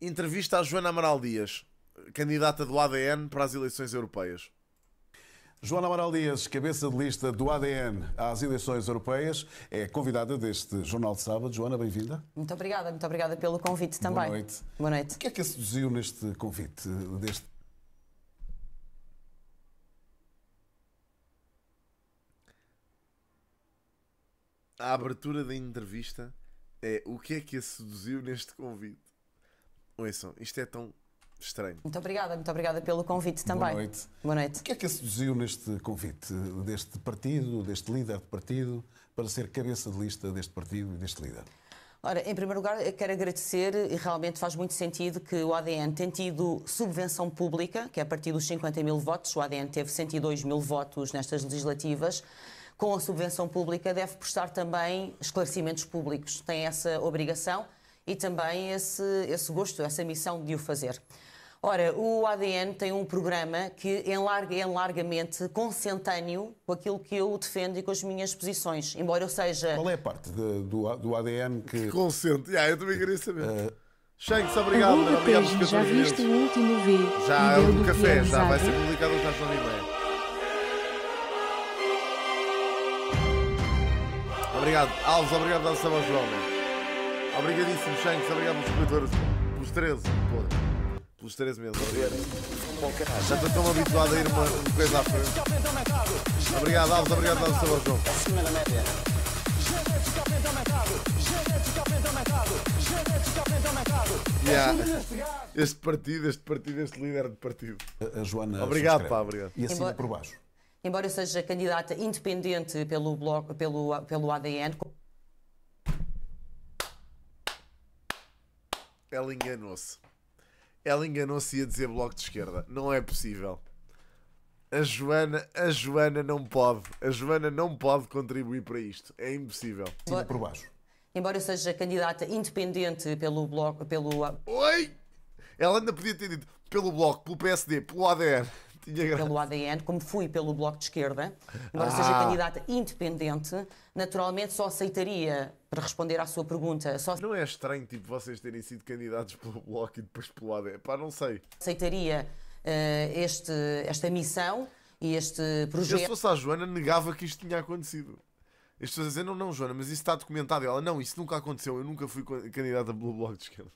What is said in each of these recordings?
Entrevista à Joana Amaral Dias, candidata do ADN para as eleições europeias. Joana Amaral Dias, cabeça de lista do ADN às eleições europeias, é convidada deste Jornal de Sábado. Joana, bem-vinda. Muito obrigada, muito obrigada pelo convite também. Boa noite. Boa noite. O que é que a seduziu neste convite, deste a abertura da entrevista é o que é que a seduziu neste convite? Ouçam, isto é tão estranho. Muito obrigada, muito obrigada pelo convite também. Boa noite. Boa noite. O que é que a seduziu neste convite deste partido, deste líder de partido, para ser cabeça de lista deste partido e deste líder? Ora, em primeiro lugar, quero agradecer e realmente faz muito sentido que o ADN tenha tido subvenção pública, que é a partir dos 50 mil votos, o ADN teve 102 mil votos nestas legislativas, com a subvenção pública deve prestar também esclarecimentos públicos, tem essa obrigação e também esse, esse gosto, essa missão de o fazer. Ora, o ADN tem um programa que é, larga, largamente consentâneo com aquilo que eu defendo e com as minhas posições, embora eu seja... Qual é a parte de, do, do ADN que... que consente? Ah, eu também queria saber. Uh... Eh, Shanks, obrigado. obrigado pelos já viste o último V. Já, é o do café, é já vai ser é? publicado já às 9h30. Obrigado, Alves, obrigado, nossa voz jovem. Obrigadíssimo, Shanks. Obrigado pelos 14, pelos 13, pô, pelos 13 meses. Obrigado. Já estou tão habituado a ir uma, coisa à frente. Obrigado, Alves. Obrigado, Alves Sabajão. Acima da Yeah. Este partido, este partido, este líder de partido. A, Joana. Obrigado, pá, obrigado. E acima Embora... por baixo. Embora eu seja candidata independente pelo, bloco, pelo, pelo ADN. Ela enganou-se. Ela enganou-se e ia dizer bloco de esquerda. Não é possível. A Joana, a Joana não pode. A Joana não pode contribuir para isto. É impossível. Cima por baixo. Embora eu seja candidata independente pelo bloco, pelo Oi! Ela ainda podia ter dito pelo bloco, pelo PSD, pelo ADN. Tinha pelo ADN, como fui pelo bloco de esquerda. Embora ah. seja candidata independente, naturalmente só aceitaria para responder à sua pergunta. Só não é estranho, tipo, vocês terem sido candidatos pelo Bloco e depois pelo AD? Pá, não sei. Aceitaria uh, este, esta missão e este projeto. Eu, se fosse a Joana, negava que isto tinha acontecido. As pessoas dizem, não, não, Joana, mas isso está documentado. E ela, não, isso nunca aconteceu, eu nunca fui candidata pelo Bloco de Esquerda.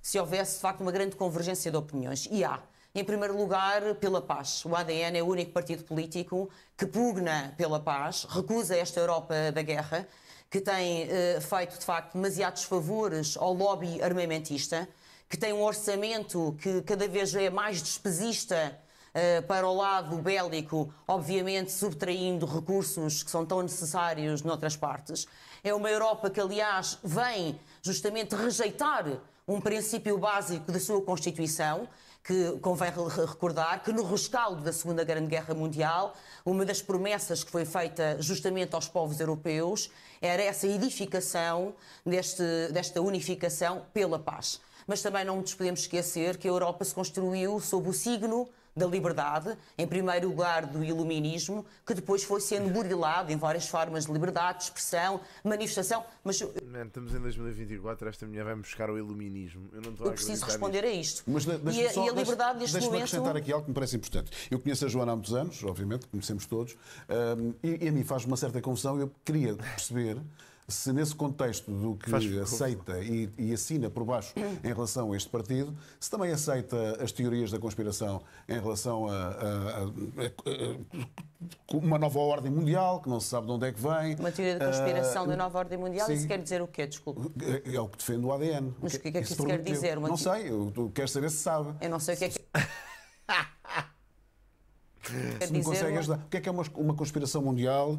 Se houvesse, de facto, uma grande convergência de opiniões, e há. Em primeiro lugar, pela paz. O ADN é o único partido político que pugna pela paz, recusa esta Europa da guerra que tem uh, eh, feito, de facto, demasiados favores ao lobby armamentista, que tem um orçamento que cada vez é mais despesista uh, para o lado bélico, obviamente subtraindo recursos que são tão necessários noutras partes. É uma Europa que, aliás, vem justamente rejeitar um princípio básico da sua Constituição que convém recordar que no rescaldo da Segunda Grande Guerra Mundial, uma das promessas que foi feita justamente aos povos europeus era essa edificação deste, desta unificação pela paz. Mas também não nos podemos esquecer que a Europa se construiu sob o signo da liberdade, em primeiro lugar do iluminismo, que depois foi sendo burilado em várias formas de liberdade, de expressão, manifestação. Mas Man, estamos em 2024, esta mulher vai buscar o iluminismo. Eu não estou Eu preciso responder nisto. a isto. Mas e, a, só, e a liberdade deixe, neste acrescentar aqui algo que me parece importante. Eu conheço a Joana há muitos anos, obviamente, conhecemos todos, um, e, e a mim faz uma certa confusão. Eu queria perceber se nesse contexto do que Faz aceita e, e, assina por baixo em relação a este partido, se também aceita as teorias da conspiração em relação a, a, a, a uma nova ordem mundial, que não se sabe de onde é que vem. Uma teoria da conspiração uh, da nova ordem mundial, sim. isso quer dizer o quê? Desculpe. É, é o que defende o ADN. Mas o que, é que isso, quer dizer? Uma... Não sei, eu, quero saber se sabe. Eu não sei o que é que. Se me consegue ajudar. O que é que é uma, uma conspiração mundial, hum,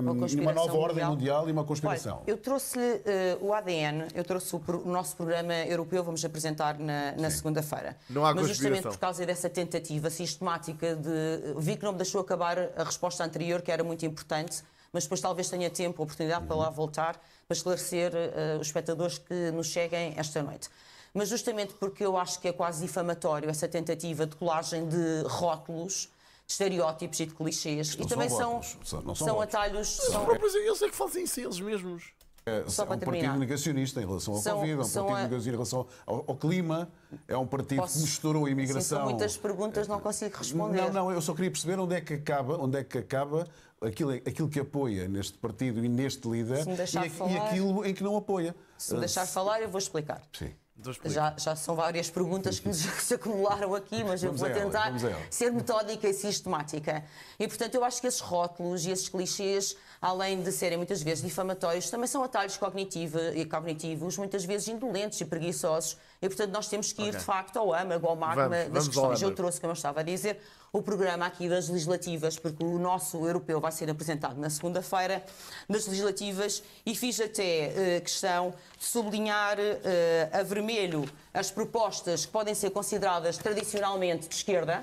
uma, conspiração uma nova mundial. ordem mundial e uma conspiração? Olha, eu trouxe-lhe uh, o ADN, eu trouxe o, o, nosso programa europeu, vamos apresentar na, na segunda-feira. Não há Mas justamente por causa dessa tentativa sistemática de. Eh, vi que não me deixou acabar a resposta anterior, que era muito importante mas depois talvez tenha tempo, oportunidade para lá uhum. voltar, para esclarecer uh, os espectadores que nos cheguem esta noite. Mas justamente porque eu acho que é quase difamatório essa tentativa de colagem de rótulos estereótipos e de clichês. e também são, são, são, são atalhos. São... Próprios, eu que fazem isso eles mesmos. É, Só é um terminar. partido negacionista em relação ao são, Covid, é um partido a... negacionista em relação ao, ao, clima, é um partido Posso... que misturou a imigração. Sim, são muitas perguntas, não consigo responder. Não, não, eu só queria perceber onde é que acaba, onde é que acaba aquilo, aquilo que apoia neste partido e neste líder e, falar, e aquilo em que não apoia. Se me ah, deixar falar, eu vou explicar. Sim. Então já, já, são várias perguntas que se acumularam aqui, mas vamos eu vou tentar ela, ser metódica e sistemática. E, portanto, eu acho que esses rótulos e esses clichês, além de serem muitas vezes difamatórios, também são atalhos eh, cognitivos, muitas vezes indolentes e preguiçosos, e, portanto, nós temos que ir, okay. de facto, ao âmago, ao magma vamos, das vamos questões. Eu trouxe, como eu estava a dizer, o programa aqui das legislativas, porque o nosso europeu vai ser apresentado na segunda-feira, nas legislativas, e fiz até uh, questão de sublinhar uh, a vermelho as propostas que podem ser consideradas tradicionalmente de esquerda,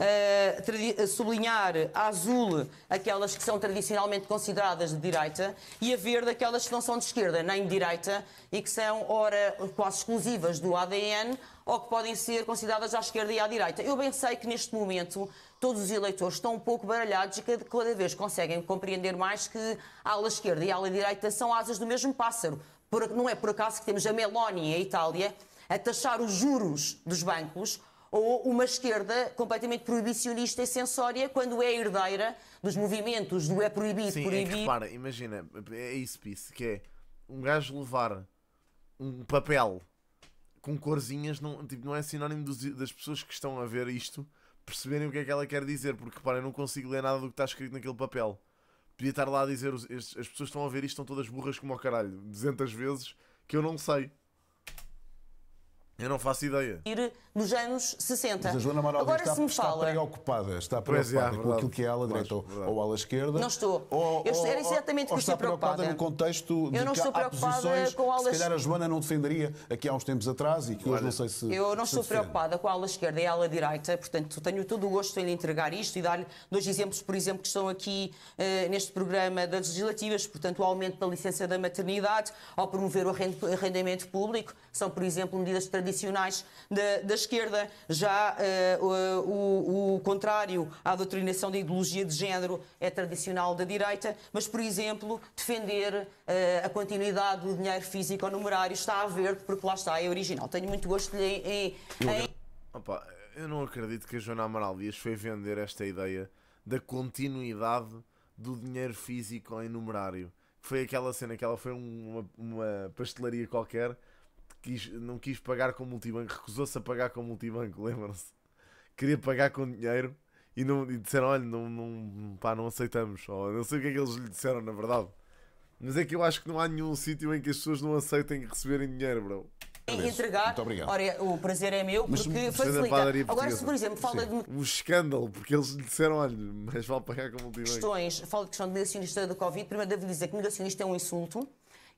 uh, sublinhar a azul aquelas que são tradicionalmente consideradas de direita e a verde aquelas que não são de esquerda nem de direita e que são, ora, quase exclusivas do ADN ou que podem ser consideradas à esquerda e à direita. Eu bem sei que neste momento todos os eleitores estão um pouco baralhados e que cada vez conseguem compreender mais que a ala esquerda e a ala direita são asas do mesmo pássaro. Por, não é por acaso que temos a Meloni, a Itália, a taxar os juros dos bancos ou uma esquerda completamente proibicionista e sensória quando é herdeira dos movimentos do é proibido, Sim, proibido. É que, repara, imagina, é isso, Pice, que é um gajo levar um papel com corzinhas, não, tipo, não é sinónimo dos, das pessoas que estão a ver isto perceberem o que é que ela quer dizer, porque repara, eu não consigo ler nada do que está escrito naquele papel. Podia estar lá a dizer, as pessoas estão a ver isto, estão todas burras como ao caralho, 200 vezes, que eu não sei. Eu não faço ideia. Ir nos anos 60. Mas a Joana Amaral Agora, está, se me fala... está preocupada, está é, é preocupada é, com aquilo que é ala direita ou, ou ala esquerda. Não estou. Ou, eu era exatamente ou, que estou preocupada. no contexto de eu não que estou há posições com a ala... se calhar a Joana não defenderia aqui há uns tempos atrás e que hoje não sei se Eu não se estou defende. preocupada com a ala esquerda e a ala direita, portanto tenho todo o gosto em lhe entregar isto e dar-lhe dois exemplos, por exemplo, que estão aqui uh, neste programa das legislativas, portanto o aumento da licença da maternidade, ao promover o arrendamento público, são, por exemplo, medidas tradicionais tradicionais da, da esquerda. Já uh, o, o, contrário à doutrinação da ideologia de género é tradicional da direita, mas, por exemplo, defender uh, a continuidade do dinheiro físico ao numerário está a ver porque lá está, é original. Tenho muito gosto de, em. em... Opa, eu não acredito que a Joana Amaral Dias foi vender esta ideia da continuidade do dinheiro físico em numerário. Foi aquela cena que ela foi uma, uma pastelaria qualquer quis, não quis pagar com multibanco, recusou-se a pagar com multibanco, lembram-se? Queria pagar com dinheiro e, não, e disseram: olha, não, não, pá, não aceitamos. Ou, não sei o que é que eles lhe disseram, na verdade. Mas é que eu acho que não há nenhum sítio em que as pessoas não aceitem receberem dinheiro, bro. E entregar, olha, o prazer é meu porque mas, facilita. Agora, se por exemplo fala Sim. de. Um escândalo, porque eles lhe disseram, olha, mas vale pagar com multibanco. Questões, fala de questão de negacionista da Covid. Primeiro, devo dizer que negacionista é um insulto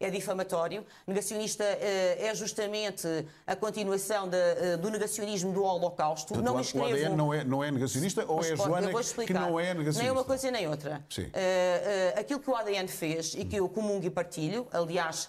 é difamatório. Negacionista eh, é justamente a continuação de, eh, do negacionismo do Holocausto. Portanto, não o, escrevo... o ADN não é, não é negacionista ou Mas é a Joana que não é negacionista? Nem é uma coisa nem outra. Sim. Uh, uh, aquilo que o ADN fez e que eu comungo e partilho, aliás,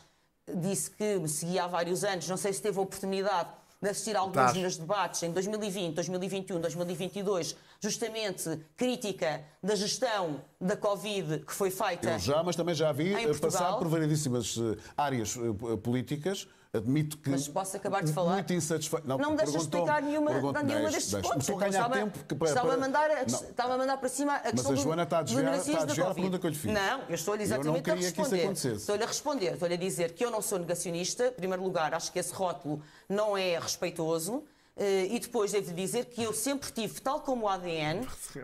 disse que me seguia há vários anos, não sei se teve a oportunidade assistir a alguns Tás. nos debates em 2020, 2021, 2022, justamente crítica da gestão da Covid que foi feita. Eu já, mas também já vi eh, passar por variedíssimas eh, áreas eh, políticas admito que. Mas posso acabar de falar? Muito insatisfeito. Não, não me deixa explicar nenhuma, nenhuma destas deixa, pontos. Estou a ganhar estava, tempo que, para, estava, a mandar, estava a mandar para cima a mas questão. Mas a Joana do, está a desviar, está a desviar a pergunta que eu lhe fiz. Não, eu estou-lhe exatamente eu não a responder. Que isso acontecesse. Estou-lhe a responder, estou-lhe a dizer que eu não sou negacionista. Em primeiro lugar, acho que esse rótulo não é respeitoso. Eh, e depois devo dizer que eu sempre tive, tal como o ADN,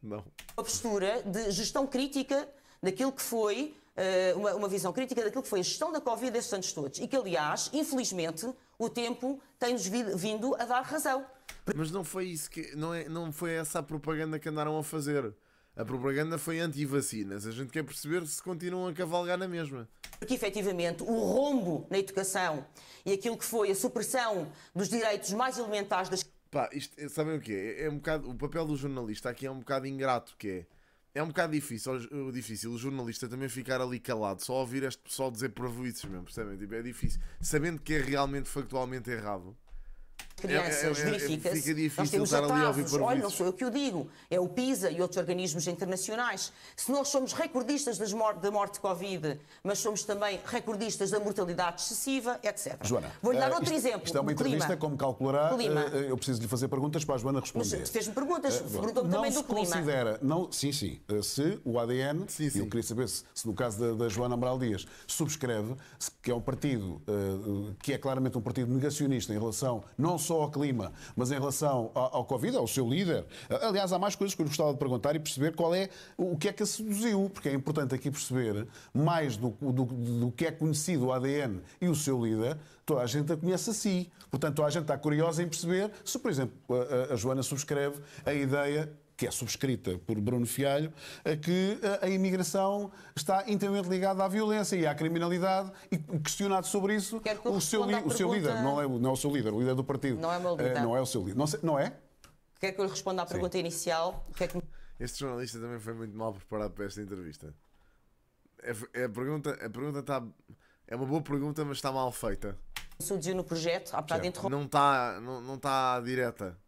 uma postura de gestão crítica daquilo que foi uh, uma, uma, visão crítica daquilo que foi a gestão da Covid destes anos todos. E que, aliás, infelizmente, o tempo tem-nos vindo a dar razão. Mas não foi isso que. Não, é, não foi essa a propaganda que andaram a fazer. A propaganda foi anti-vacinas. A gente quer perceber se continuam a cavalgar na mesma. Porque efetivamente o rombo na educação e aquilo que foi a supressão dos direitos mais elementares das. Pá, isto, eh, sabem o quê? É, é, um bocado, o papel do jornalista aqui é um bocado ingrato, que é é um bocado difícil, difícil o jornalista também ficar ali calado, só ouvir este pessoal dizer prejuízos mesmo, percebem? Tipo, é difícil. Sabendo que é realmente factualmente errado, crianças é, é, verifica-se. É, é, nós temos atrasos. Olha, não sou eu que o digo. É o PISA e outros organismos internacionais. Se nós somos recordistas das mor da morte de Covid, mas somos também recordistas da mortalidade excessiva, etc. Joana, vou-lhe dar uh, outro isto, é- exemplo. Isto é uma entrevista, clima. como calculará. Eh, clima. Uh, eu preciso lhe fazer perguntas para a Joana responder. Fez-me perguntas, uh, perguntou-me também do clima. Considera, não, sim, sim. Uh, se o ADN, sim, sim. eu queria saber se, se no caso da, da Joana Amaral Dias, subscreve, que é um partido que é claramente um partido negacionista em relação não só ao clima, mas em relação ao, Covid, ao seu líder. Aliás, há mais coisas que eu gostava de perguntar e perceber qual é o que é que a seduziu, porque é importante aqui perceber mais do, do, do que é conhecido o ADN e o seu líder, toda a gente a conhece assim. Portanto, toda a gente está curiosa em perceber se, por exemplo, a, a Joana subscreve a ideia que é subscrita por Bruno Fialho, que eh, a imigração está inteiramente ligada à violência e à criminalidade, e questionado sobre isso, que o, seu, o seu líder, não é, não é o seu líder, o líder do partido. Não é o meu eh, líder. Não é o seu líder. Não, não é? Quer que eu lhe responda à pergunta Sim. inicial? que... Este jornalista também foi muito mal preparado para esta entrevista. A, é é a pergunta, a pergunta está. É uma boa pergunta, mas está mal feita. Surgiu no projeto, apesar de interromper. Não está não, não tá direta.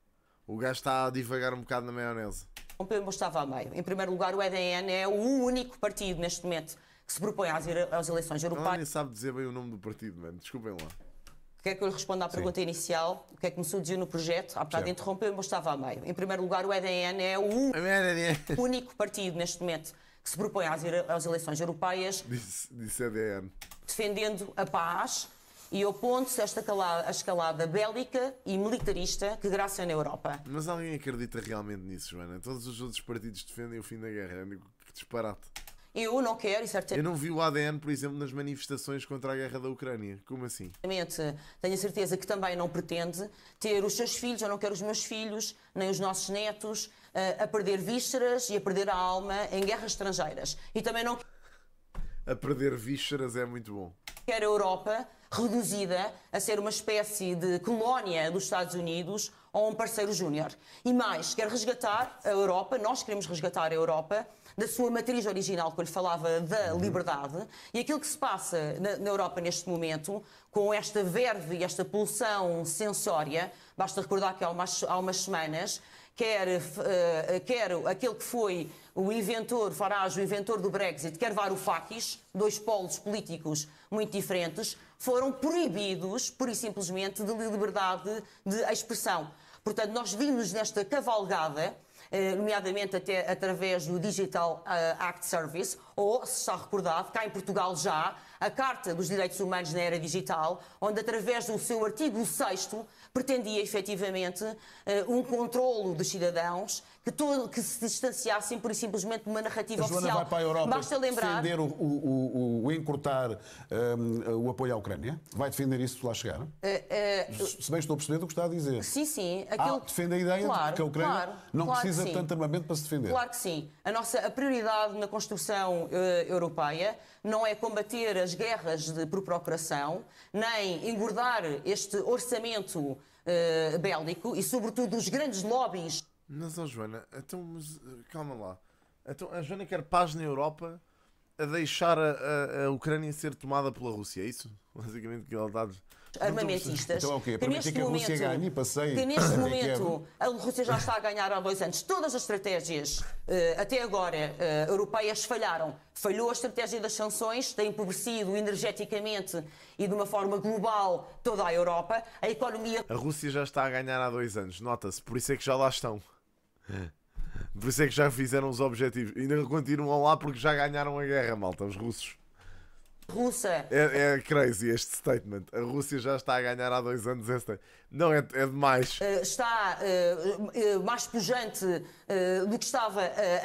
O gajo está a divagar um bocado na maionese. Não estava a meio. Em primeiro lugar, o EDN é o único partido neste momento que se propõe às, às eleições europeias. Ela nem sabe dizer bem o nome do partido, mano. Desculpem lá. Quer é que eu lhe responda à pergunta Sim. inicial? O que é que me surgiu no projeto? Há bocado interrompeu eu estava a meio. Em primeiro lugar, o EDN é o único partido neste momento que se propõe às, às eleições europeias. Disse, disse EDN. Defendendo a paz, e opondo-se esta escalada, bélica e militarista que graça na Europa. Mas alguém acredita realmente nisso, Joana? Todos os outros partidos defendem o fim da guerra. É que disparate. Eu não quero, e certamente. Eu não vi o ADN, por exemplo, nas manifestações contra a guerra da Ucrânia. Como assim? Tenho a certeza que também não pretende ter os seus filhos, eu não quero os meus filhos, nem os nossos netos, eh, a perder vísceras e a perder a alma em guerras estrangeiras. E também não. A perder vísceras é muito bom. Quero a Europa reduzida a ser uma espécie de colónia dos Estados Unidos ou um parceiro júnior. E mais, quer resgatar a Europa, nós queremos resgatar a Europa da sua matriz original, quando falava da uhum. liberdade, e aquilo que se passa na, na Europa neste momento, com esta verve e esta pulsão sensória, basta recordar que há umas, há umas semanas, quer, uh, quer aquele que foi o inventor, Farage, o inventor do Brexit, quer Varoufakis, dois polos políticos muito diferentes, foram proibidos, pura e simplesmente, de liberdade de expressão. Portanto, nós vimos nesta cavalgada, eh, nomeadamente até através do Digital eh, Act Service, ou, se está recordado, cá em Portugal já, a Carta dos Direitos Humanos na Era Digital, onde, através do seu artigo 6, pretendia efetivamente eh, um controlo dos cidadãos que, todo, que se distanciassem por simplesmente de uma narrativa a oficial. Vai para a Europa Basta lembrar... defender o, o, o, o encurtar um, ehm, o apoio à Ucrânia? Vai defender isso se lá chegar? Uh, uh, se bem estou a perceber do que está a dizer. Sim, sim. Aquilo... Ah, defende a ideia claro, de que a Ucrânia claro, não claro precisa de tanto armamento para se defender. Claro que sim. A nossa a prioridade na construção uh, europeia não é combater as guerras de, por procuração, nem engordar este orçamento eh, bélico e, sobretudo, os grandes lobbies. Mas, oh, Joana, então, mas, eh, calma lá. Então, a Joana quer paz na Europa a deixar a, a, a Ucrânia ser tomada pela Rússia, é isso? Basicamente, que ela está. Então, então, armamentistas. Então é o quê? que a Rússia momento, ganhe passei. Que neste é é? momento a Rússia já está a ganhar há dois anos. Todas as estratégias eh, até agora eh, europeias falharam. Falhou a estratégia das sanções, tem empobrecido energeticamente e de uma forma global toda a Europa. A economia. A Rússia já está a ganhar há dois anos, nota-se, por isso é que já lá estão. Por isso é que já fizeram os objetivos. E ainda continuam lá porque já ganharam a guerra, malta, os russos russa. É, é, crazy este statement. A Rússia já está a ganhar há dois anos este. Não, é, é demais. Eh, está uh, mais pujante do que estava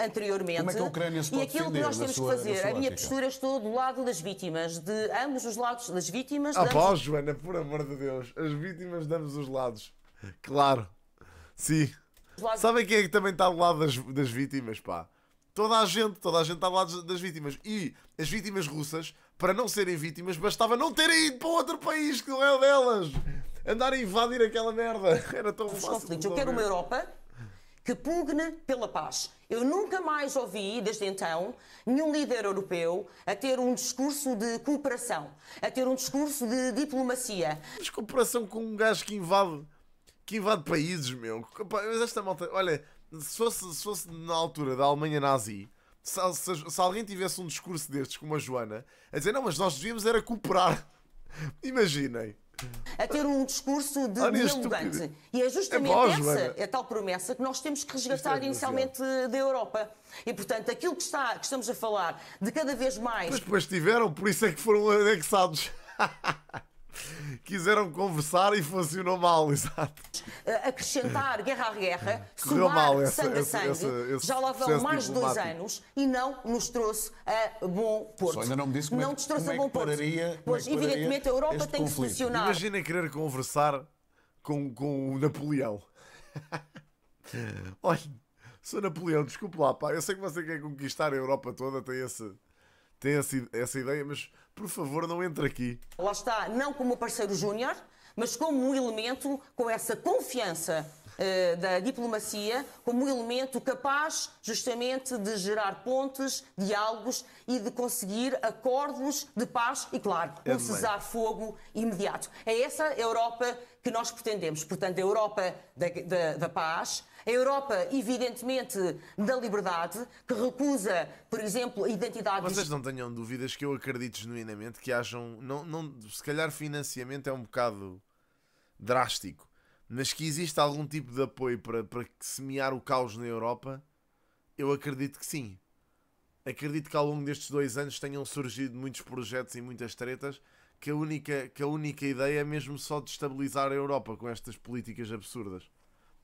anteriormente. Como é que a Ucrânia se pode E aquilo que nós temos que fazer, é a minha postura, estou do lado das vítimas, de ambos os lados, das vítimas. Ah, pá, Joana, por amor de Deus, as vítimas de ambos os lados. Claro. Sim. Sabem quem é que também está do lado das, das vítimas, pá? Toda a gente, toda a gente está do lado das vítimas. E as vítimas russas para não serem vítimas, bastava não terem ido para outro país que não é o delas. Andar a invadir aquela merda. Era tão fácil. Eu quero uma Europa que pugne pela paz. Eu nunca mais ouvi, desde então, nenhum líder europeu a ter um discurso de cooperação, a ter um discurso de diplomacia. Mas cooperação com um gajo que invade, que invade países, meu. Mas esta malta, olha, se fosse, se fosse na altura da Alemanha nazi, se, se, se, alguém tivesse um discurso destes, como a Joana, a dizer, não, mas nós devíamos era cooperar. Imaginem. A ter um discurso de dialogante. E é justamente é bom, essa, é tal promessa que nós temos que é resgatar é inicialmente da Europa. E, portanto, aquilo que, está, que estamos a falar de cada vez mais. Mas depois tiveram, por isso é que foram é anexados. quiseram conversar e funcionou mal, exato. Acrescentar guerra a guerra, é. Correu somar mal essa, sangue essa, a sangue, essa, já lá vão mais de dois anos e não nos trouxe a bom porto. Só ainda não me disse como é não é, nos trouxe como a é bom é pararia, porto. Pois, é evidentemente, a Europa tem conflito. que funcionar. Imagina querer conversar com, com o Napoleão. Olha, sou Napoleão, desculpe lá, pá, eu sei que você quer conquistar a Europa toda, tem esse tem essa, essa ideia, mas por favor não entre aqui. Lá está, não como parceiro júnior, mas como um elemento com essa confiança uh, da diplomacia, como um elemento capaz justamente de gerar pontes, diálogos e de conseguir acordos de paz e, claro, é um é cessar-fogo imediato. É essa Europa que nós pretendemos. Portanto, a Europa da, da, da paz, a Europa, evidentemente, da liberdade, que recusa, por exemplo, a identidade. Vocês não tenham dúvidas que eu acredito genuinamente que hajam. Não, não, se calhar financiamento é um bocado drástico, mas que existe algum tipo de apoio para, para semear o caos na Europa, eu acredito que sim. Acredito que ao longo destes dois anos tenham surgido muitos projetos e muitas tretas que a única, que a única ideia é mesmo só destabilizar a Europa com estas políticas absurdas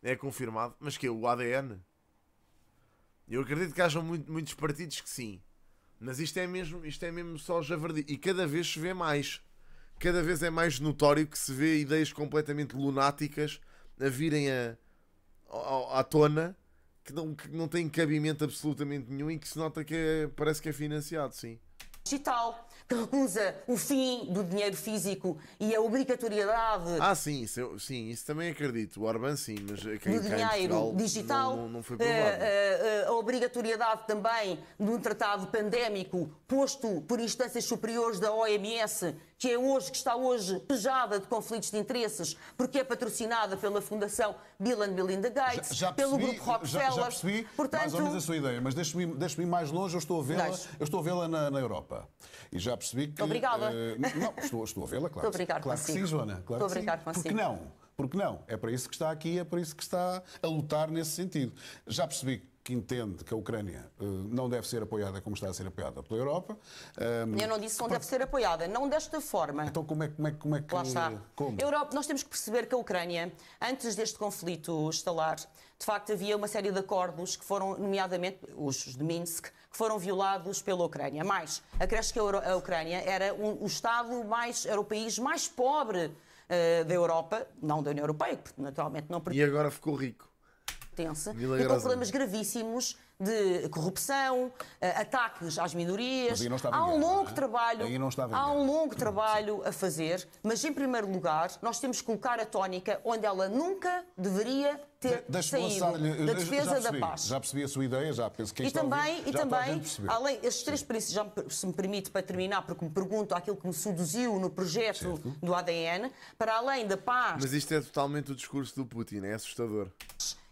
é confirmado, mas que é o ADN. Eu acredito que hajam muito, muitos partidos que sim. Mas isto é mesmo, isto é mesmo só javardi. E cada vez se vê mais. Cada vez é mais notório que se vê ideias completamente lunáticas a virem a, à tona que não, que não têm cabimento absolutamente nenhum e que se nota que é, parece que é financiado, sim. Digital que recusa o fim do dinheiro físico e a obrigatoriedade. Ah, sim, isso, sim, isso também acredito. O Orbán, sim, mas é quem, do dinheiro digital. Não, não foi provado. A, eh, eh, a obrigatoriedade também de um tratado pandémico posto por instâncias superiores da OMS que é hoje, que está hoje pejada de conflitos de interesses, porque é patrocinada pela Fundação Bill and Melinda Gates, já, já percebi, pelo Grupo Rockefeller. Já, já percebi Portanto, mais ou menos a sua ideia, mas deixe-me deixe mais longe, eu estou a vê-la estou a vê-la na, na, Europa. E já percebi que... Obrigada. Uh, não, estou, estou a vê-la, claro. Estou a brincar claro consigo. que sim, Joana. Claro estou a brincar sim. consigo. Porque não? Porque não? É para isso que está aqui, é para isso que está a lutar nesse sentido. Já percebi que entende que a Ucrânia eh, não deve ser apoiada como está a ser apoiada pela Europa. Ehm, eu não disse que não deve ser apoiada, não desta forma. Então como é, como é, como é que... Lá está. Como? Europa, nós temos que perceber que a Ucrânia, antes deste conflito estalar, de facto havia uma série de acordos que foram, nomeadamente os de Minsk, que foram violados pela Ucrânia. Mais, acresce que a, Ucrânia era um, o Estado mais, era o país mais pobre uh, da Europa, não da União Europeia, porque naturalmente não... E agora ficou rico pertence e com problemas gravíssimos de corrupção, eh, ataques às minorias. Há um longo guerra, é? trabalho, há um longo trabalho a fazer, mas em primeiro lugar nós temos que colocar a tónica onde ela nunca deveria ter de, saído da defesa percebi, da paz. Já percebi a sua ideia, já penso que e também ouvir, e também além estes três princípios, já se me permite para terminar porque me pergunto aquilo que me seduziu no projeto certo. do ADN, para além da paz. Mas isto é totalmente o discurso do Putin, é assustador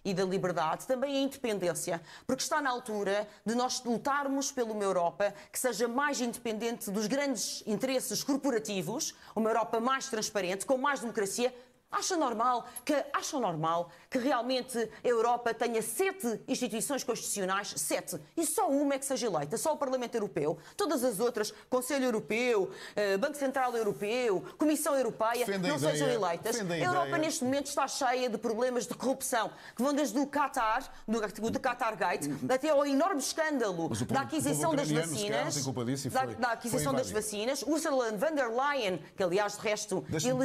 e da liberdade, também a independência, porque está na altura de nós lutarmos pela uma Europa que seja mais independente dos grandes interesses corporativos, uma Europa mais transparente, com mais democracia, Acha normal que acham normal que realmente a Europa tenha sete instituições constitucionais, sete, e só uma é que seja eleita, só o Parlamento Europeu. Todas as outras, Conselho Europeu, eh, Banco Central Europeu, Comissão Europeia, defende não sejam eleitas. A, a Europa ideia. neste momento está cheia de problemas de corrupção que vão desde o Qatar, do, do Qatar Gate, até ao enorme escândalo o, da aquisição das vacinas, foi, da, da, aquisição das vacinas. Ursula von der Leyen, que aliás de resto elegeu.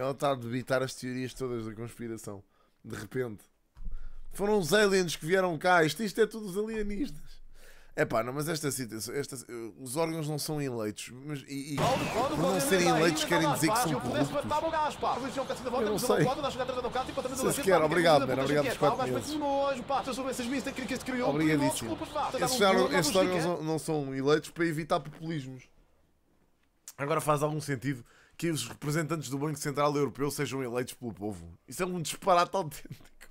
Ela está a debitar as teorias todas da conspiração. De repente. Foram os aliens que vieram cá. Isto, isto é tudo os alienistas. É pá, não, mas esta situação. Esta, os órgãos não são eleitos. Mas, e, e por não serem eleitos, querem dizer que são corruptos. É eu não sei. Se quer, é obrigado, mano. Obrigado pelos 4 minutos. Obrigadíssimo. Tá, tá esses órgãos não são eleitos para evitar populismos. Agora faz algum sentido que os representantes do Banco Central Europeu sejam eleitos pelo povo. Isso é um disparate autêntico.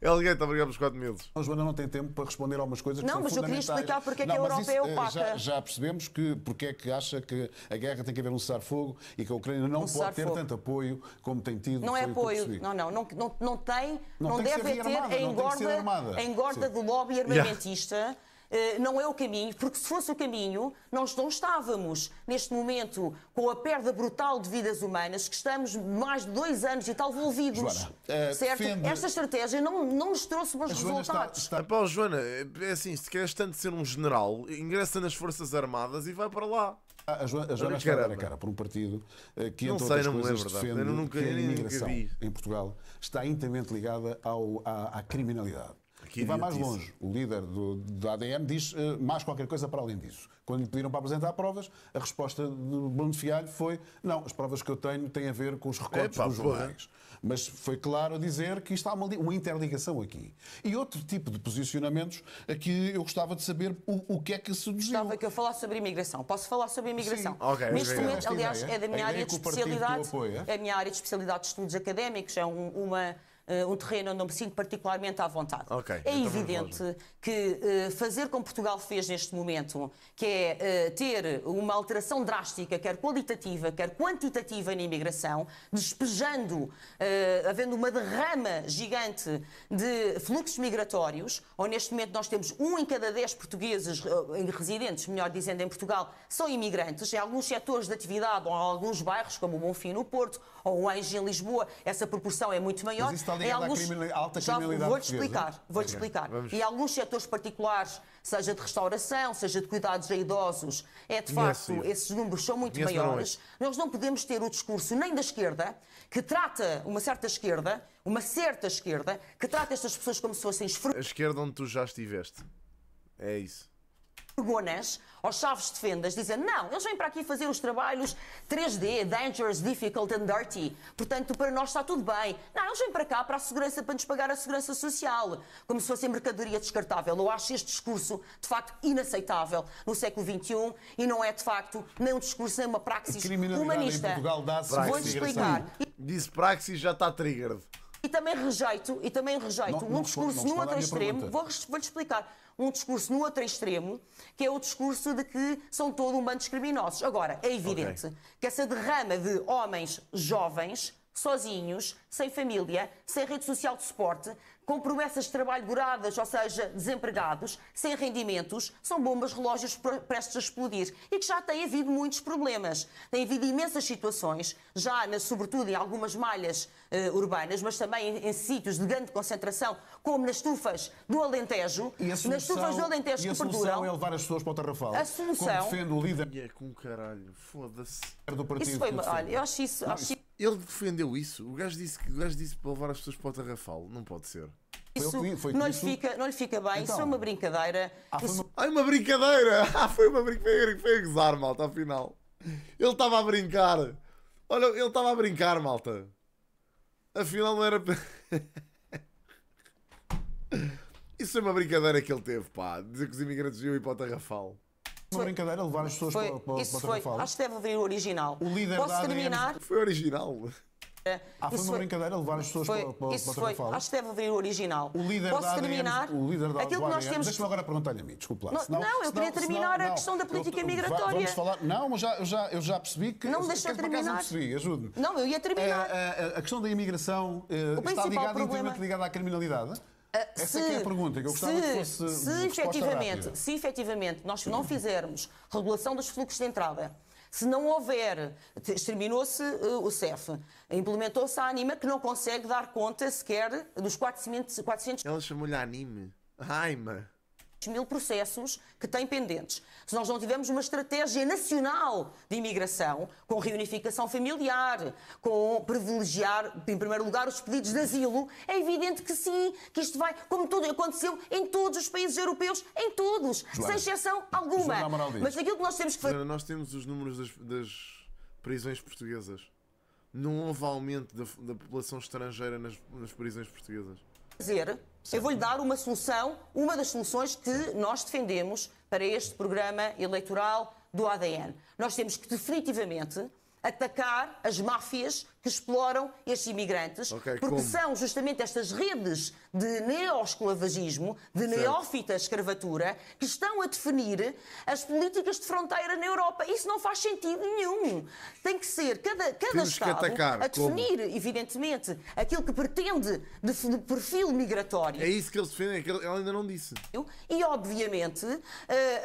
É alguém está obrigado pelos 4 meses. A Joana não tem tempo para responder a algumas coisas não, que Não, mas eu queria explicar porque é que não, a Europa isso, é eh, opaca. Já, já, percebemos que, porque é que acha que a guerra tem que haver um cessar-fogo e que a Ucrânia não um pode ter tanto apoio como tem tido. Não é apoio, não, não, não, não, tem, não, não tem deve ter a engorda, a engorda do lobby armamentista. Yeah eh, não é o caminho, porque se fosse o caminho, nós não estávamos neste momento com a perda brutal de vidas humanas, que estamos mais de dois anos e tal envolvidos. Joana, eh, certo? Defende... Esta estratégia não, não nos trouxe bons resultados. Está, está... Oh, Joana, é assim, se queres tanto ser um general, ingressa nas Forças Armadas e vai para lá. Ah, a Joana, a Joana está a dar a cara por um partido eh, que, não entre sei, outras não coisas, lembro, defende nunca, que é a imigração em Portugal está intimamente ligada ao, à, à criminalidade e vai mais longe. O líder do, do ADN diz uh, mais qualquer coisa para além disso. Quando lhe pediram para apresentar provas, a resposta do Bruno Fialho foi não, as provas que eu tenho têm a ver com os recortes Epa, dos jornais. Mas foi claro dizer que está uma, uma, interligação aqui. E outro tipo de posicionamentos a que eu gostava de saber o, o que é que seduziu. Gostava que eu falasse sobre imigração. Posso falar sobre imigração? Okay, Neste é momento, aliás, é da minha área de especialidade. É a minha área de especialidade de estudos académicos. É um, uma uh, um terreno onde não me sinto particularmente à vontade. Okay, é então evidente que uh, fazer como Portugal fez neste momento, que é uh, ter uma alteração drástica, quer qualitativa, quer quantitativa na imigração, despejando, havendo uma derrama gigante de fluxos migratórios, ou neste momento nós temos um em cada dez portugueses residentes, melhor dizendo, em Portugal, são imigrantes, em alguns setores de atividade ou em alguns bairros, como o Bonfim no Porto, ou um Anjo em Lisboa, essa proporção é muito maior. Mas isso está ligado alguns... à criminalidade, alta criminalidade Vou-te explicar, vou-te okay. explicar. Vamos. E alguns setores particulares, seja de restauração, seja de cuidados a idosos, é de facto, yes, esses números são muito yes, maiores. Não é. Nós não podemos ter o discurso nem da esquerda, que trata uma certa esquerda, uma certa esquerda, que trata estas pessoas como se fossem... A esquerda onde tu já estiveste. É isso pregonas aos chaves de fendas, dizendo não, eles vêm para aqui fazer os trabalhos 3D, Dangerous, Difficult and Dirty. Portanto, para nós está tudo bem. Não, eles vêm para cá para a segurança, para nos pagar a segurança social, como se fosse mercadoria descartável. Eu acho este discurso, de facto, inaceitável no século XXI e não é, de facto, nem um discurso, nem uma praxis humanista. Vou-te explicar. Disse praxis, já está triggered. E também rejeito, e também rejeito não, um não discurso no outro extremo, vou-lhe vou explicar, um discurso no outro extremo, que é o discurso de que são todo um bando de criminosos. Agora, é evidente okay. que essa derrama de homens jovens, sozinhos, sem família, sem rede social de suporte, com promessas de trabalho douradas, ou seja, desempregados, sem rendimentos, são bombas relógios prestes a explodir e que já tem havido muitos problemas. Tem havido imensas situações, já na, sobretudo em algumas malhas uh, urbanas, mas também em, em, sítios de grande concentração, como nas estufas do Alentejo, solução, nas tufas do Alentejo E a solução perduram, é levar as pessoas para o Tarrafal. A solução... Como defende o líder... É com caralho, foda-se. Isso foi... Olha, eu acho isso... Acho isso ele defendeu isso. O gajo disse que o gajo disse para levar as pessoas para o Tarrafal. Não pode ser. Isso foi foi não, lhe fica, não lhe fica bem, então, isso é então. uma brincadeira. Ah, foi uma, Ai, uma brincadeira! Ah, foi uma brincadeira. Foi a gozar, malta, afinal. Ele estava a brincar. Olha, ele estava a brincar, malta. Afinal, não era. isso é uma brincadeira que ele teve, pá. Dizer que os imigrantes iam ir para o Tarrafal. Uma brincadeira levar as pessoas foi, para, para, isso para foi, fala. Acho que deve haver o original. O líder Posso da ADN... terminar? Foi original. Ah, foi uma brincadeira levar as pessoas foi, para, para, isso para foi, Acho que deve haver o original. O líder Posso da é, ah, ADN, terminar? O líder da Aquilo que nós temos... Deixa-me agora perguntar-lhe a mim, desculpe lá. Não, senão, não eu queria senão, terminar senão, a questão não, da política eu, migratória. Vamos falar... Não, mas já, eu, já, eu já percebi que... Não me deixa terminar. Não percebi, ajude-me. Não, eu ia terminar. A, eh, a, eh, a questão da imigração eh, está ligada, problema... intimamente ligada à criminalidade? Essa se, é, é, a pergunta que eu gostava se, que fosse se efetivamente, se efetivamente nós não fizermos regulação dos fluxos de entrada, se não houver, exterminou-se uh, o CEF, implementou-se a ANIMA que não consegue dar conta sequer dos 400... 400... Ele chamou-lhe ANIME. AIMA mil processos que têm pendentes. Se nós não tivermos uma estratégia nacional de imigração, com reunificação familiar, com privilegiar, em primeiro lugar, os pedidos de asilo, é evidente que sim, que isto vai, como tudo aconteceu em todos os países europeus, em todos, Joana. sem exceção alguma. Mas aquilo que nós temos que fazer. Nós temos os números das, das prisões portuguesas. Não houve aumento da, da população estrangeira nas, nas prisões portuguesas fazer. Eu vou-lhe dar uma solução, uma das soluções que nós defendemos para este programa eleitoral do ADN. Nós temos que definitivamente atacar as máfias que exploram estes imigrantes, okay, porque como? são justamente estas redes de neoesclavagismo, de neófita escravatura, que estão a definir as políticas de fronteira na Europa. Isso não faz sentido nenhum. Tem que ser cada, cada Estado atacar, a definir, como? evidentemente, aquilo que pretende de, de, perfil migratório. É isso que eles defendem, é que ela ainda não disse. E, obviamente, a, eh, a, eh,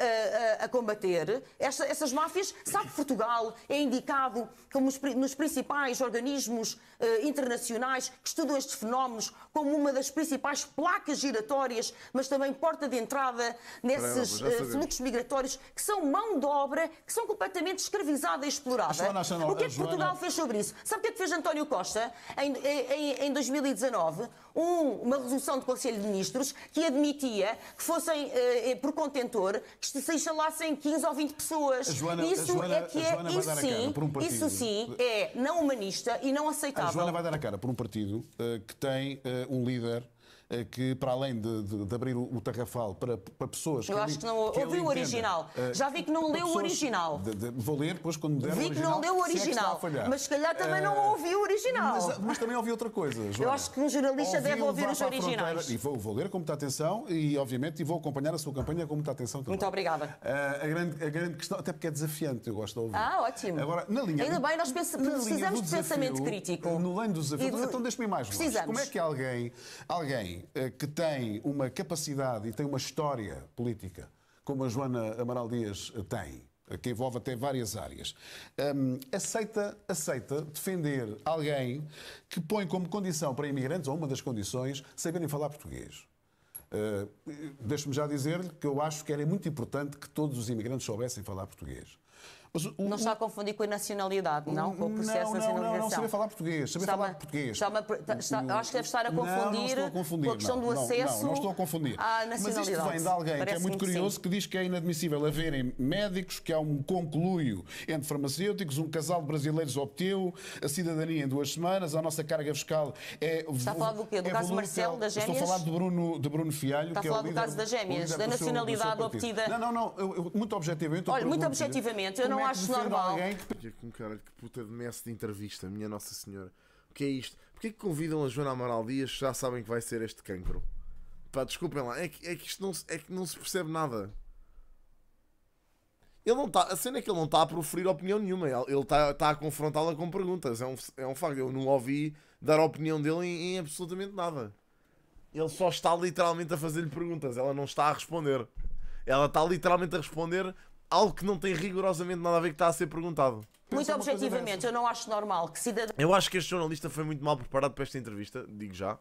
eh, a combater esta, essas máfias. Sabe que Portugal é indicado como um nos principais organismos mecanismos eh, internacionais que estudam estes fenómenos como uma das principais placas giratórias, mas também porta de entrada nesses eh, fluxos migratórios, que são mão de obra, que são completamente escravizada e explorada. É? o que é que Portugal fez sobre isso? Sabe o que é que fez António Costa em, em, em 2019? Um, uma resolução do Conselho de Ministros que admitia que fossem, eh, por contentor, que se instalassem 15 ou 20 pessoas. Joana, isso Joana, é que é, isso sim, um isso sim é não humanista e não aceitável. Joana vai dar a cara por um partido uh, que tem uh, um líder eh, que, para além de, de, de abrir o, o tarrafal para, para pessoas que. Eu acho que não ouvi o entenda, original. Eh, Já vi que não leu o original. De, de, vou ler depois quando der Vi que original, não leu o original. Se é mas se calhar também não eh, ouvi o original. Mas, mas também ouvi outra coisa. Joana. Eu acho que um jornalista ouvi deve ouvir os originais. E vou, vou ler com muita atenção e, obviamente, e vou acompanhar a sua campanha com muita atenção também. Muito obrigada. Uh, a, grande, a grande questão, até porque é desafiante, eu gosto de ouvir. Ah, ótimo. Agora, na linha. Ainda bem, nós precisamos de pensamento crítico. No lane do desafio. De... Então, deixa-me mais. Precisamos. Como é que alguém, alguém eh, que tem uma capacidade e tem uma história política, como a Joana Amaral Dias eh, tem, eh, que envolve até várias áreas, um, aceita, aceita defender alguém que põe como condição para imigrantes, ou uma das condições, saberem falar português. Uh, Deixe-me já dizer-lhe que eu acho que era muito importante que todos os imigrantes soubessem falar português. O, não está a confundir com a nacionalidade, não? Com o processo não, não, de nacionalização. Não, não, saber falar português. Saber falar português. Tá, está uma, está, acho que deve estar a confundir, não, não a confundir, com a questão do acesso. Não, não, estou a confundir. nacionalidade. Mas isto vem de alguém Parece que é muito que curioso sim. que diz que é inadmissível haverem médicos, que há um concluio entre farmacêuticos, um casal de brasileiros obteu a cidadania em duas semanas, a nossa carga fiscal é. Está a falar do quê? Do é caso Marcelo, das gêmeas? Estou a falar de Bruno, de Bruno Fialho. Está a é falar é do caso das gêmeas, da nacionalidade obtida. Não, não, não. muito objetivamente. Olha, muito objetivamente, eu não não é acho normal. Alguém que... Como caralho, que puta de mess de entrevista, minha Nossa Senhora. O que é isto? Porquê que convidam a Joana Amaral Dias já sabem que vai ser este cancro? Pá, desculpem lá, é que, é que isto não, é que não se percebe nada. Ele não tá, a cena é que ele não está a proferir opinião nenhuma, ele está tá a confrontá-la com perguntas, é um, é um facto. Eu não ouvi dar a opinião dele em, em absolutamente nada. Ele só está literalmente a fazer-lhe perguntas, ela não está a responder. Ela está literalmente a responder algo que não tem rigorosamente nada a ver que está a ser perguntado. Muito é objetivamente, eu não acho normal que cidadãos. Eu acho que este jornalista foi muito mal preparado para esta entrevista, digo já.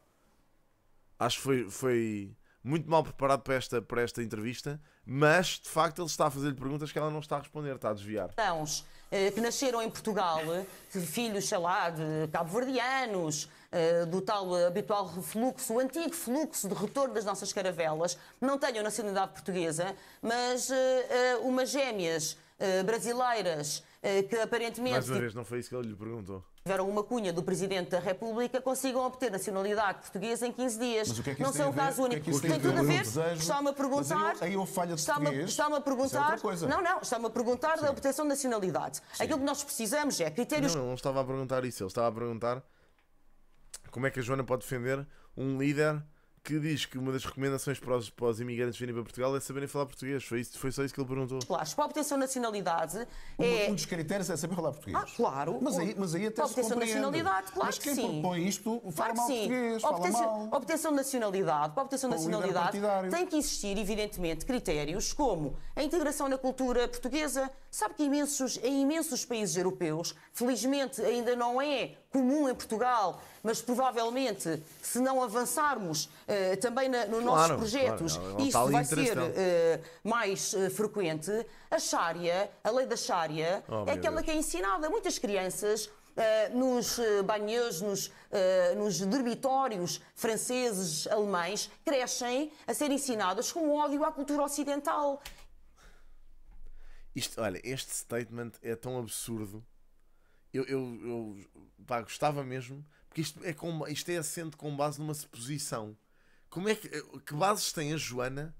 Acho que foi, foi muito mal preparado para esta, para esta entrevista, mas de facto ele está a fazer-lhe perguntas que ela não está a responder, está a desviar. Cidadãos eh, que nasceram em Portugal, eh, filhos, sei lá, de cabo-verdianos, eh, do tal eh, habitual refluxo, o antigo fluxo de retorno das nossas caravelas, não tenham nacionalidade portuguesa, mas eh, umas gêmeas brasileiras que aparentemente. Mais uma vez, não foi isso que ele lhe perguntou tiveram uma cunha do Presidente da República consigam obter nacionalidade portuguesa em 15 dias. Mas o que é que não são um caso único. Que é que tem, tem tudo a ver. Está-me a perguntar. Então, aí falha de está-me, está-me a é perguntar. É não, não. Está-me a perguntar Sim. da obtenção de nacionalidade. Sim. Aquilo que nós precisamos é critérios. Não, não, não estava a perguntar isso. Ele estava a perguntar como é que a Joana pode defender um líder que diz que uma das recomendações para os, para os imigrantes virem para Portugal é saberem falar português. Foi, isso, foi só isso que ele perguntou. Claro, para obter sua nacionalidade. É... Um, dos critérios é saber falar português. Ah, claro. Mas aí, mas aí até para obter sua nacionalidade, claro mas que sim. Mas quem propõe isto fala claro mal sim. português, obtenção, fala mal. Obtenção de nacionalidade. Para obtenção de nacionalidade tem que existir, evidentemente, critérios como a integração na cultura portuguesa. Sabe que imensos, em imensos países europeus, felizmente ainda não é comum em Portugal, mas provavelmente, se não avançarmos eh, também na, nos claro, nossos projetos, claro, é isso vai ser uh, mais uh, frequente, a Sharia, a lei da Sharia, oh, é aquela Deus. que é ensinada a muitas crianças Uh, nos banheiros, nos, uh, nos dormitórios franceses, alemães, crescem a ser ensinadas com ódio à cultura ocidental. Isto, olha, este statement é tão absurdo. Eu, eu, eu pá, gostava mesmo, porque isto é, com, isto é assente com base numa suposição. Como é que, eh, que bases tem a Joana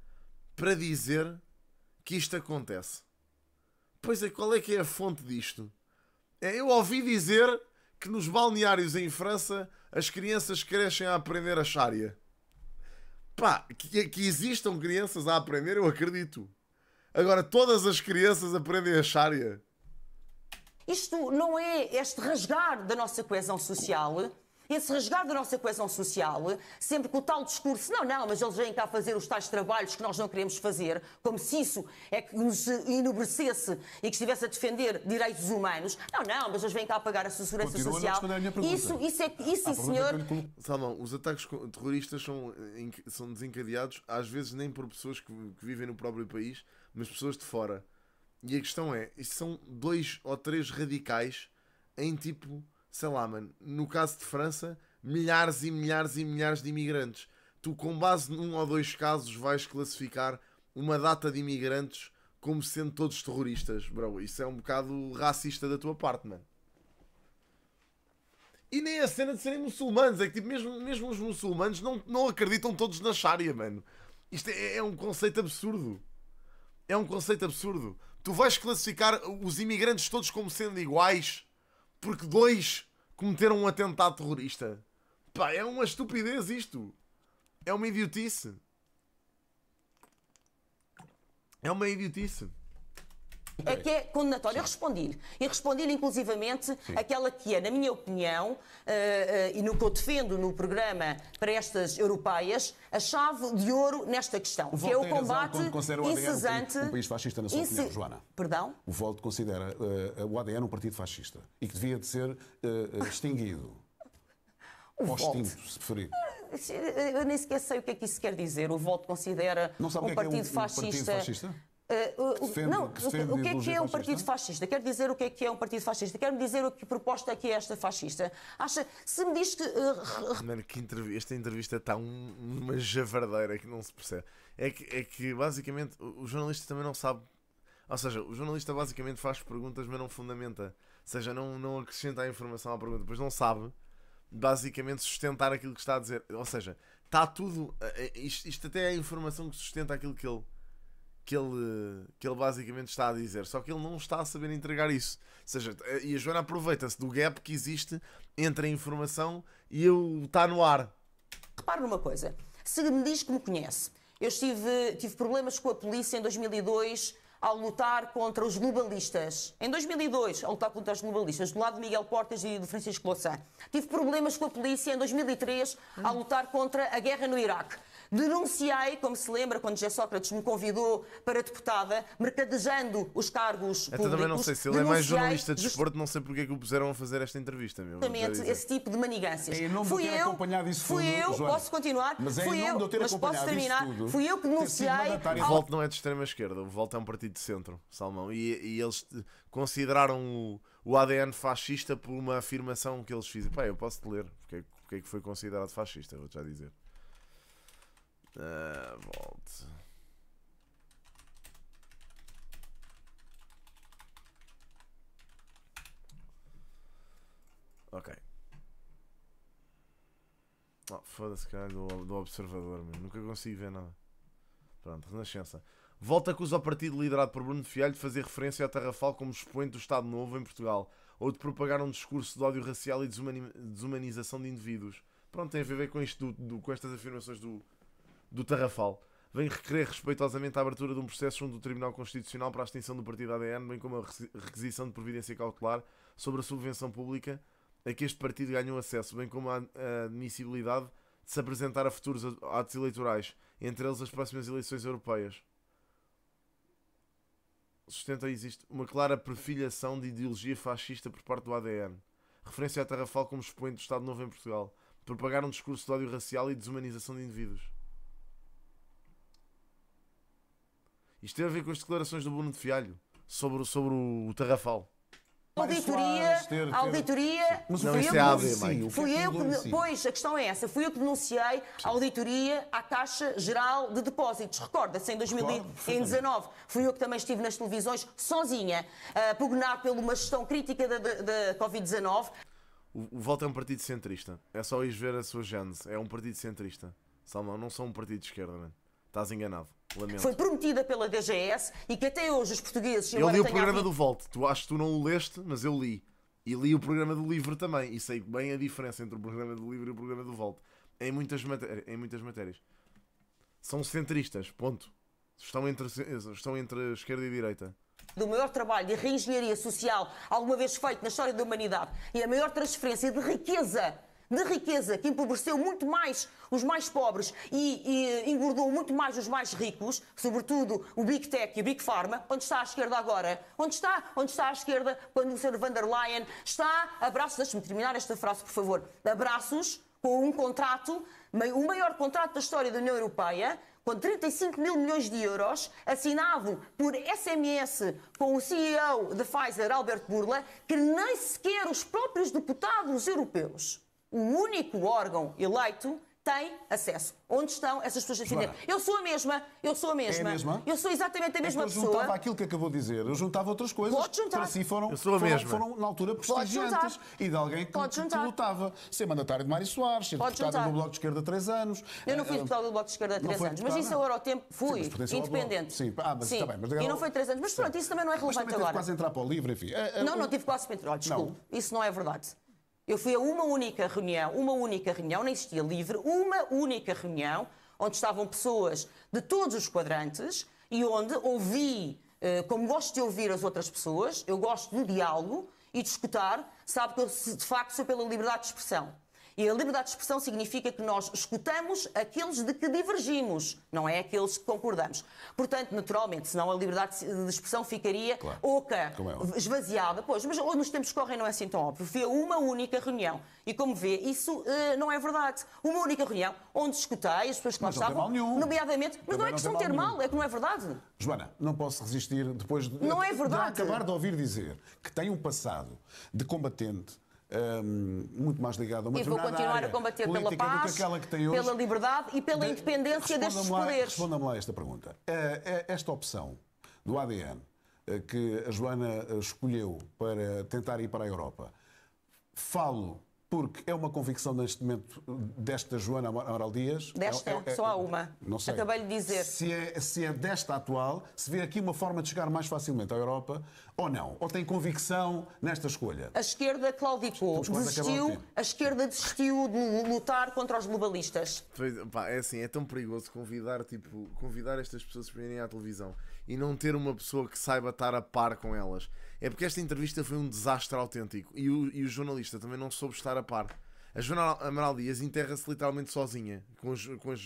para dizer que isto acontece? Pois é, qual é que é a fonte disto? É, eu ouvi dizer que nos balneários em França as crianças crescem a aprender a Sharia. Pá, que, que existam crianças a aprender, eu acredito. Agora, todas as crianças aprendem a Sharia? Isto não é este rasgar da nossa coesão social esse resgate da nossa coesão social, sempre com o tal discurso, não, não, mas eles vêm cá fazer os tais trabalhos que nós não queremos fazer, como se isso é que nos enobrecesse e que estivesse a defender direitos humanos. Não, não, mas eles vêm cá pagar a sua segurança Continua social. A isso, isso é isso, ah, é senhor. Salmão, os ataques terroristas são, eh, são desencadeados, às vezes nem por pessoas que, que vivem no próprio país, mas pessoas de fora. E a questão é, isso são dois ou três radicais em tipo sei lá, mano, no caso de França, milhares e milhares e milhares de imigrantes. Tu, com base num ou dois casos, vais classificar uma data de imigrantes como sendo todos terroristas, bro. Isso é um bocado racista da tua parte, mano. E nem a cena de serem muçulmanos, é que tipo, mesmo, mesmo os muçulmanos não, não acreditam todos na Sharia, mano. Isto é, é um conceito absurdo. É um conceito absurdo. Tu vais classificar os imigrantes todos como sendo iguais porque dois cometeram um atentado terrorista. Pá, é uma estupidez isto. É uma idiotice. É uma idiotice é que é condenatório. Eu respondi-lhe. E respondi-lhe, inclusivamente, Sim. aquela que é, na minha opinião, uh, uh, e no que eu defendo no programa para estas europeias, a chave de ouro nesta questão, que é o combate incessante... Um, um país fascista, na sua ince... opinião, Joana. Perdão? O Volto considera uh, o ADN um partido fascista e que devia de ser extinguido. O Ou voto. extinto, se preferir. Eu nem sequer sei o que é que isso quer dizer. O Volto considera um, é, é partido é um, um partido fascista Uh, defende, não, defende o, que é que é um partido fascista? quero dizer o que é que é um partido fascista? quero me dizer o que proposta é que é esta fascista? Acha, se me diz que. Uh, Mano, que esta entrevista está um, uma javardeira que não se percebe. É que, é que basicamente o jornalista também não sabe. Ou seja, o jornalista basicamente faz perguntas, mas não fundamenta. Ou seja, não, não acrescenta a informação à pergunta, pois não sabe basicamente sustentar aquilo que está a dizer. Ou seja, está tudo. Eh, eh, isto, isto até é a informação que sustenta aquilo que ele que ele, que ele basicamente está a dizer, só que ele não está a saber entregar isso. Ou seja, eh, e a Joana aproveita-se do gap que existe entre a informação e o está no ar. Repare numa coisa, se me diz que me conhece, eu estive, tive problemas com a polícia em 2002 ao lutar contra os globalistas. Em 2002, ao lutar contra os globalistas, do lado de Miguel Portas e de Francisco Louçã. Tive problemas com a polícia em 2003, ao lutar contra a guerra no Iraque. Denunciei, como se lembra, quando G. Sócrates me convidou para deputada, mercadejando os cargos Até públicos. também não sei, se ele é mais jornalista de desporto, não sei porque é que o puseram a fazer esta entrevista. Mesmo, Exatamente, é esse tipo de manigâncias. É, não fui eu, acompanhado isso fui tudo, eu, Joana. posso continuar, mas é fui eu, mas posso terminar, tudo, fui eu que denunciei... Ao... O Volto não é de extrema esquerda, o Volta é um partido de centro, Salmão, e, e eles consideraram o, o, ADN fascista por uma afirmação que eles fizeram. Pá, eu posso-te ler, porque, é porque é que foi considerado fascista, vou-te já dizer. Uh, eh, volte. Ok. Oh, Foda-se, caralho, do, do observador, nunca consigo ver nada. Pronto, Renascença. Volta acusa o partido liderado por Bruno Fialho de fazer referência a Tarrafal como expoente do Estado Novo em Portugal, ou de propagar um discurso de ódio racial e desumanização de indivíduos. Pronto, tem a ver com isto, do, do com estas afirmações do, do Tarrafal. Venho requerer respeitosamente a abertura de um processo junto do Tribunal Constitucional para a extinção do partido ADN, bem como a requisição de providência cautelar sobre a subvenção pública a que este partido ganhou acesso, bem como a admissibilidade de se apresentar a futuros atos eleitorais, entre eles as próximas eleições europeias. Sustenta existe uma clara perfilhação de ideologia fascista por parte do ADN. Referência a Tarrafal como expoente do Estado Novo em Portugal. Propagar um discurso de ódio racial e desumanização de indivíduos. Isto tem a ver com as declarações do Bruno de Fialho sobre, sobre o Tarrafal. Auditoria, auditoria, auditoria. Mas não, isso é AD, é- é Fui eu que. Pois, a questão é essa. Fui eu que denunciei a auditoria à Caixa Geral de Depósitos. Recorda-se, em 2019. Fui eu que também estive nas televisões, sozinha, a pugnar por uma gestão crítica da, Covid-19. O, o Volta é um partido centrista. É só ir ver a sua gênese. É um partido centrista. Salmão, não sou um partido de esquerda, mano. Estás enganado. Lamento. foi prometida pela DGS e que até hoje os portugueses. Eu li o programa havido... do Volte, tu acho que tu não o leste, mas eu li. E li o programa do livro também, e sei bem a diferença entre o programa do livro e o programa do Volte. Em muitas, em muitas matérias. São centristas, ponto. Estão entre, estão entre esquerda e direita do maior trabalho de reengenharia social alguma vez feito na história da humanidade e a maior transferência de riqueza de riqueza que empobreceu muito mais os mais pobres e, e engordou muito mais os mais ricos, sobretudo o Big Tech e o Big Pharma, onde está a esquerda agora? Onde está? Onde está a esquerda quando o Sr. van der Leyen está a braços, deixe-me terminar esta frase, por favor, a braços com um contrato, o maior contrato da história da União Europeia, com 35 mil milhões de euros, assinado por SMS com o CEO da Pfizer, Albert Burla, que nem sequer os próprios deputados europeus o único órgão eleito tem acesso. Onde estão essas pessoas definidas? Eu sou a mesma, eu sou a mesma. É a mesma? Eu sou exatamente a mesma é então eu pessoa. Eu juntava aquilo que acabou de dizer, eu juntava outras coisas Pode juntar. para si foram, eu sou a foram, mesma. foram, na altura prestigiantes e de alguém que, Pode que lutava. Ser mandatário de Mário Soares, ser Pode deputado juntar. do Bloco de Esquerda há três anos. Eu não fui ah, deputado do Bloco de Esquerda há três anos, mas isso agora é ao tempo fui, Sim, independente. Sim, ah, mas está bem. Mas e não foi três anos, mas pronto, isso também não é relevante mas agora. quase entrar para o livre, enfim. É, é não, não tive quase para entrar, desculpe. Isso não é verdade. Eu fui a uma única reunião, uma única reunião, nem existia livre, uma única reunião, onde estavam pessoas de todos os quadrantes e onde ouvi, eh, como gosto de ouvir as outras pessoas, eu gosto de diálogo e de escutar, sabe que eu de facto sou pela liberdade de expressão. E a liberdade de expressão significa que nós escutamos aqueles de que divergimos, não é aqueles que concordamos. Portanto, naturalmente, senão a liberdade de expressão ficaria claro. oca, é esvaziada. Pois, mas nos tempos que correm não é assim tão óbvio. Vê uma única reunião. E como vê, isso uh, não é verdade. Uma única reunião onde escutei as pessoas que lá estavam, nomeadamente. Mas não é questão de ter nenhum. mal, é que não é verdade. Joana, não posso resistir depois de, não é verdade. de acabar de ouvir dizer que tem um passado de combatente um, muito mais ligada a uma E vou continuar a combater pela paz, que que hoje, pela liberdade e pela de, independência destes poderes. Responda-me lá esta pergunta. Eh, eh, esta opção do ADN eh, que a Joana escolheu para tentar ir para a Europa, falo porque é uma convicção neste momento desta Joana Amaral Dias. Desta? É, é, é, Só há uma. Não sei. Acabei de dizer. Se é, se é desta atual, se vê aqui uma forma de chegar mais facilmente à Europa ou não? Ou tem convicção nesta escolha? A esquerda claudicou, desistiu, a, a esquerda desistiu de lutar contra os globalistas. Pois, pá, é assim, é tão perigoso convidar, tipo, convidar estas pessoas para irem à televisão e não ter uma pessoa que saiba estar a par com elas. É porque esta entrevista foi um desastre autêntico e o, e o jornalista também não soube estar a par. A Joana Amaral Dias enterra-se literalmente sozinha com as, com as,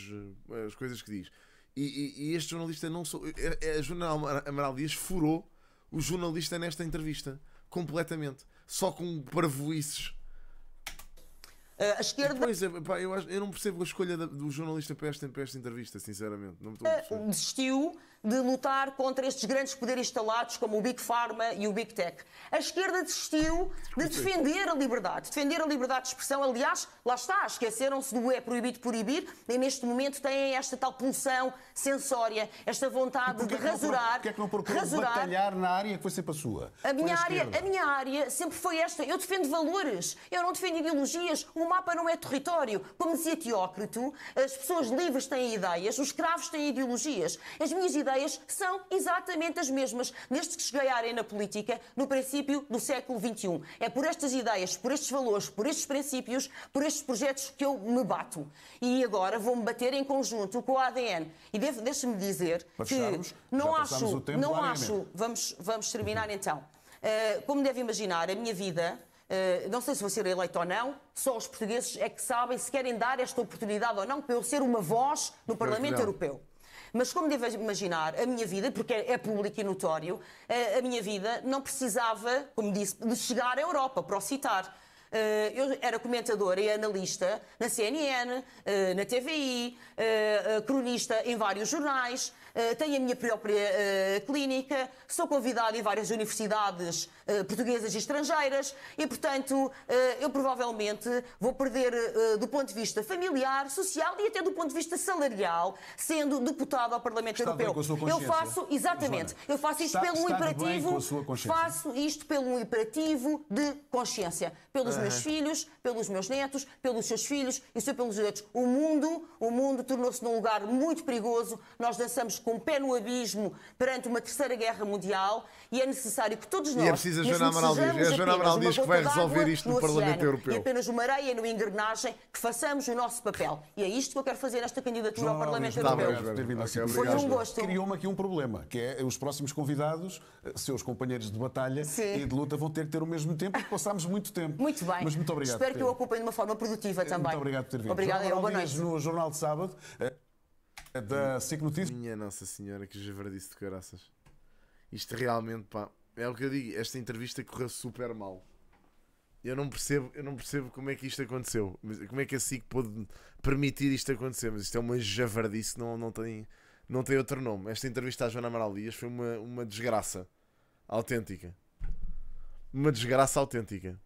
eh, as coisas que diz. E, e, e, este jornalista não sou. A, eh, eh, a Joana Amaral Dias furou o jornalista nesta entrevista completamente, só com parvoices. a esquerda. Pois é, pá, eu, acho, eu, não percebo a escolha da, do jornalista para esta, para esta entrevista, sinceramente. Não estou a desistiu de lutar contra estes grandes poderes instalados, como o Big Pharma e o Big Tech. A esquerda desistiu de defender a liberdade, defender a liberdade de expressão. Aliás, lá está, esqueceram-se do é proibido proibir e neste momento têm esta tal pulsão sensória, esta vontade de rasurar. Porquê é que não procuram rasurar. batalhar na área que foi sempre a sua? A minha, a área, a minha área sempre foi esta. Eu defendo valores, eu não defendo ideologias. O mapa não é território. Como dizia Teócrito, as pessoas livres têm ideias, os escravos têm ideologias. As minhas ideias ideias são exatamente as mesmas desde que cheguei à arena política no princípio do século XXI. É por estas ideias, por estes valores, por estes princípios, por estes projetos que eu me bato. E agora vou-me bater em conjunto com o ADN. E deixe-me dizer que não acho, não acho, vamos, vamos terminar então. Uh, como deve imaginar, a minha vida Uh, não sei se vou ser eleito ou não, só os portugueses é que sabem se querem dar esta oportunidade ou não para eu ser uma voz no Parlamento Europeu. Mas como devo imaginar, a minha vida, porque é, público e notório, a, a, minha vida não precisava, como disse, de chegar à Europa, para o citar. Eh, eu era comentadora e analista na CNN, eh, na TVI, eh, cronista em vários jornais, tenho a minha própria clínica, sou convidada em várias universidades eh, portuguesas e estrangeiras e, portanto, eh, eu provavelmente vou perder eh, do ponto de vista familiar, social e até do ponto de vista salarial, sendo deputado ao Parlamento está Europeu. eu faço, exatamente, Joana, eu faço isto está, pelo está imperativo, faço isto pelo imperativo de consciência, pelos uhum. meus filhos, pelos meus netos, pelos seus filhos e seu é pelos outros. O mundo, o mundo tornou-se num lugar muito perigoso. Nós dançamos com o pé no abismo perante uma terceira guerra mundial e é necessário que todos é nós diz é a Joana Amaral diz. A Joana Amaral diz que vai resolver isto no, no Parlamento Europeu. E apenas uma areia no engrenagem que façamos o nosso papel. E é isto que eu quero fazer nesta candidatura ao Parlamento Europeu. Foi um gosto. Criou-me aqui um problema, que é os próximos convidados, eh, seus companheiros de batalha Sim. e de luta, vão ter que ter o mesmo tempo, porque passámos muito tempo. Muito bem. Mas muito obrigado. Espero que o ocupem de uma forma produtiva eh, também. Muito obrigado por ter vindo. Obrigada, eu. Boa noite. No Jornal de Sábado eh, da SIC Notícias. Minha Nossa Senhora, que javardice de caraças. Isto realmente, pá é o que eu digo, esta entrevista correu super mal. Eu não percebo, eu não percebo como é que isto aconteceu. Como é que a SIC pôde permitir isto acontecer? Mas isto é uma javardice não, não, tem, não tem outro nome. Esta entrevista à Joana Amaral Dias foi uma, uma desgraça autêntica. Uma desgraça autêntica.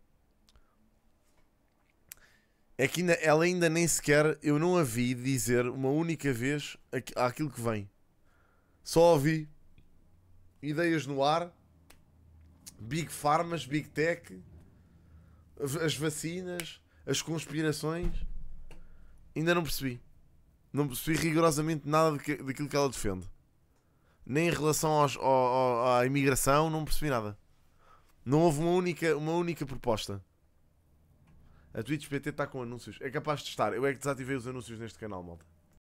É que ainda, ela ainda nem sequer eu não a vi dizer uma única vez aquilo que vem. Só ouvi ideias no ar Big farmas, Big Tech, as vacinas, as conspirações. Ainda não percebi. Não percebi rigorosamente nada de daquilo que ela defende. Nem em relação aos, ao, ao, à imigração, não percebi nada. Não houve uma única, uma única proposta. A Twitch PT está com anúncios. É capaz de estar. Eu é que desativei os anúncios neste canal, malta.